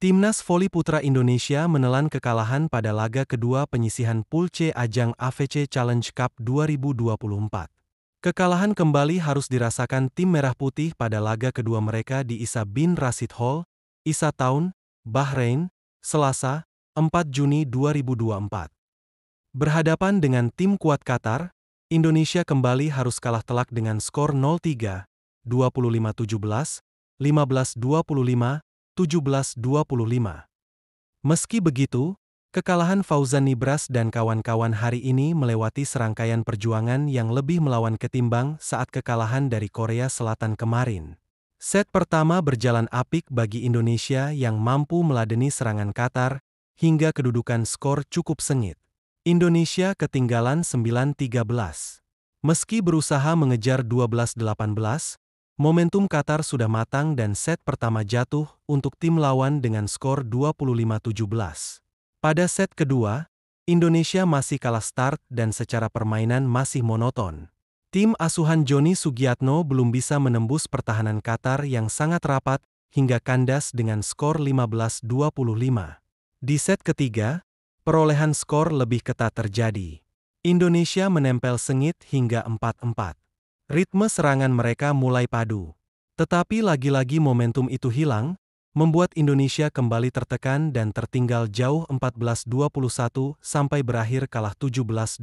Timnas voli putra Indonesia menelan kekalahan pada laga kedua penyisihan Pool C ajang AFC Challenge Cup 2024. Kekalahan kembali harus dirasakan tim merah putih pada laga kedua mereka di Isa bin Rashid Hall, Isa Town, Bahrain, Selasa, 4 Juni 2024. Berhadapan dengan tim kuat Qatar, Indonesia kembali harus kalah telak dengan skor 0-3, 25-17, 15-25, 17-25. Meski begitu, kekalahan Fauzan Nibras dan kawan-kawan hari ini melewati serangkaian perjuangan yang lebih melawan ketimbang saat kekalahan dari Korea Selatan kemarin. Set pertama berjalan apik bagi Indonesia yang mampu meladeni serangan Qatar hingga kedudukan skor cukup sengit. Indonesia ketinggalan 9-13. Meski berusaha mengejar 12-18, Momentum Qatar sudah matang dan set pertama jatuh untuk tim lawan dengan skor 25-17. Pada set kedua, Indonesia masih kalah start dan secara permainan masih monoton. Tim asuhan Joni Sugiatno belum bisa menembus pertahanan Qatar yang sangat rapat hingga kandas dengan skor 15-25. Di set ketiga, perolehan skor lebih ketat terjadi. Indonesia menempel sengit hingga 4-4. Ritme serangan mereka mulai padu. Tetapi lagi-lagi momentum itu hilang, membuat Indonesia kembali tertekan dan tertinggal jauh 14-21 sampai berakhir kalah 17-25.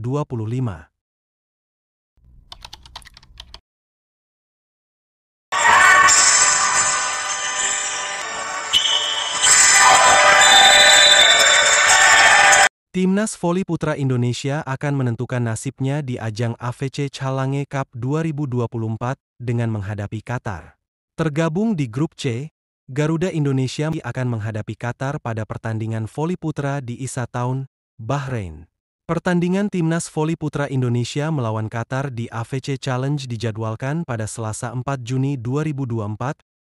Timnas Voli Putra Indonesia akan menentukan nasibnya di ajang AFC Calange Cup 2024 dengan menghadapi Qatar. Tergabung di grup C, Garuda Indonesia akan menghadapi Qatar pada pertandingan voli putra di Isa Town, Bahrain. Pertandingan Timnas Voli Putra Indonesia melawan Qatar di AFC Challenge dijadwalkan pada Selasa 4 Juni 2024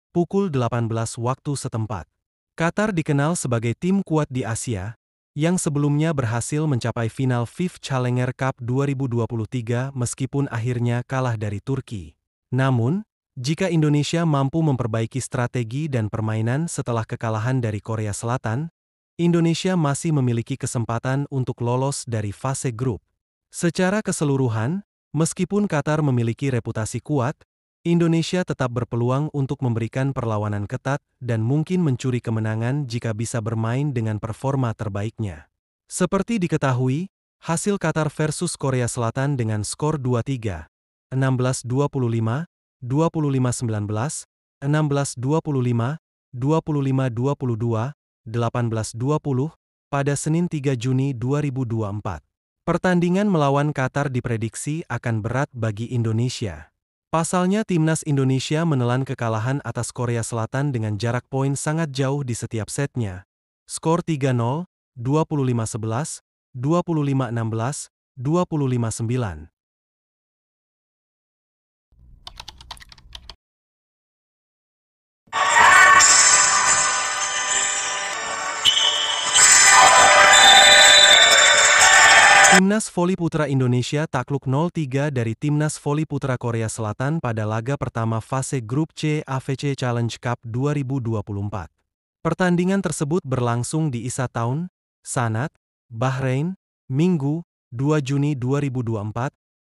pukul 18 waktu setempat. Qatar dikenal sebagai tim kuat di Asia, yang sebelumnya berhasil mencapai final Fifth Challenger Cup 2023 meskipun akhirnya kalah dari Turki. Namun, jika Indonesia mampu memperbaiki strategi dan permainan setelah kekalahan dari Korea Selatan, Indonesia masih memiliki kesempatan untuk lolos dari fase grup. Secara keseluruhan, meskipun Qatar memiliki reputasi kuat, Indonesia tetap berpeluang untuk memberikan perlawanan ketat dan mungkin mencuri kemenangan jika bisa bermain dengan performa terbaiknya. Seperti diketahui, hasil Qatar versus Korea Selatan dengan skor 2-3, 16-25, 25-19, 16-25, 25-22, 18-20, pada Senin 3 Juni 2024. Pertandingan melawan Qatar diprediksi akan berat bagi Indonesia. Pasalnya timnas Indonesia menelan kekalahan atas Korea Selatan dengan jarak poin sangat jauh di setiap setnya. Skor 3-0, 25-11, 25-16, 25-9. Timnas voli putra Indonesia takluk 0-3 dari Timnas voli putra Korea Selatan pada laga pertama fase grup C AFC Challenge Cup 2024. Pertandingan tersebut berlangsung di Isa Town, Sanat, Bahrain, Minggu, 2 Juni 2024,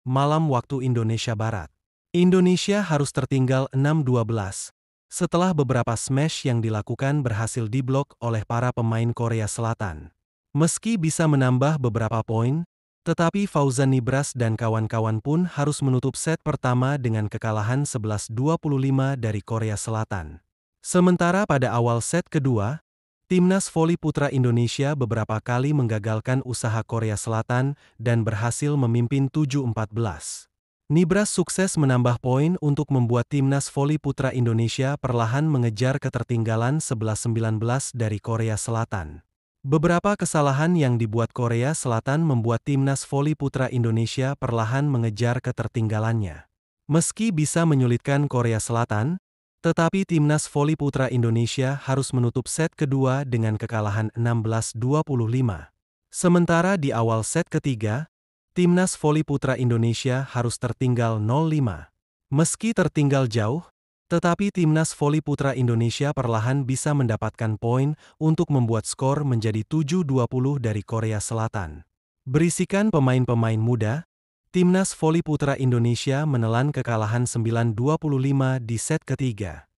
malam waktu Indonesia Barat. Indonesia harus tertinggal 6-12 setelah beberapa smash yang dilakukan berhasil diblok oleh para pemain Korea Selatan. Meski bisa menambah beberapa poin, tetapi Fauzan Nibras dan kawan-kawan pun harus menutup set pertama dengan kekalahan 11-25 dari Korea Selatan. Sementara pada awal set kedua, Timnas voli putra Indonesia beberapa kali menggagalkan usaha Korea Selatan dan berhasil memimpin 7-14. Nibras sukses menambah poin untuk membuat Timnas voli putra Indonesia perlahan mengejar ketertinggalan 11-19 dari Korea Selatan. Beberapa kesalahan yang dibuat Korea Selatan membuat timnas voli putra Indonesia perlahan mengejar ketertinggalannya. Meski bisa menyulitkan Korea Selatan, tetapi timnas voli putra Indonesia harus menutup set kedua dengan kekalahan 16-25. Sementara di awal set ketiga, timnas voli putra Indonesia harus tertinggal 0-5. Meski tertinggal jauh, tetapi timnas voli putra Indonesia perlahan bisa mendapatkan poin untuk membuat skor menjadi 7-20 dari Korea Selatan. Berisikan pemain-pemain muda, timnas voli putra Indonesia menelan kekalahan 9-25 di set ketiga.